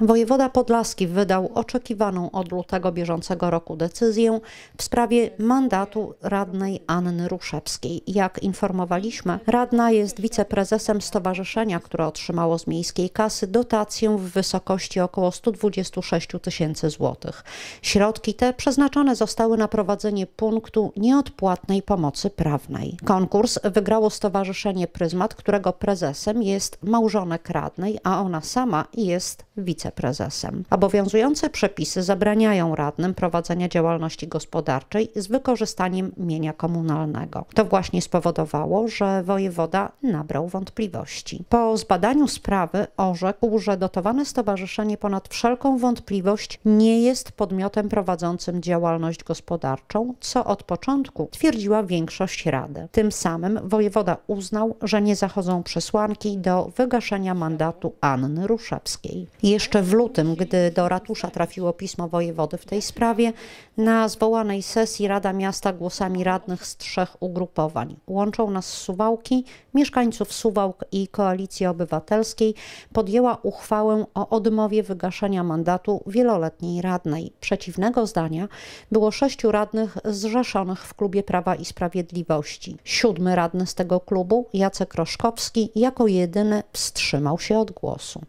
Wojewoda Podlaski wydał oczekiwaną od lutego bieżącego roku decyzję w sprawie mandatu radnej Anny Ruszewskiej. Jak informowaliśmy, radna jest wiceprezesem stowarzyszenia, które otrzymało z miejskiej kasy dotację w wysokości około 126 tysięcy złotych. Środki te przeznaczone zostały na prowadzenie punktu nieodpłatnej pomocy prawnej. Konkurs wygrało Stowarzyszenie Pryzmat, którego prezesem jest małżonek radnej, a ona sama jest wiceprezesem objęte prezesem. Obowiązujące przepisy zabraniają radnym prowadzenia działalności gospodarczej z wykorzystaniem mienia komunalnego. To właśnie spowodowało, że wojewoda nabrał wątpliwości. Po zbadaniu sprawy orzekł, że dotowane stowarzyszenie ponad wszelką wątpliwość nie jest podmiotem prowadzącym działalność gospodarczą, co od początku twierdziła większość rady. Tym samym wojewoda uznał, że nie zachodzą przesłanki do wygaszenia mandatu Anny Ruszewskiej. Jeszcze w lutym, gdy do ratusza trafiło pismo wojewody w tej sprawie, na zwołanej sesji Rada Miasta głosami radnych z trzech ugrupowań. Łączą nas Suwałki, mieszkańców Suwałk i Koalicji Obywatelskiej podjęła uchwałę o odmowie wygaszenia mandatu wieloletniej radnej. Przeciwnego zdania było sześciu radnych zrzeszonych w klubie Prawa i Sprawiedliwości. Siódmy radny z tego klubu, Jacek Roszkowski, jako jedyny wstrzymał się od głosu.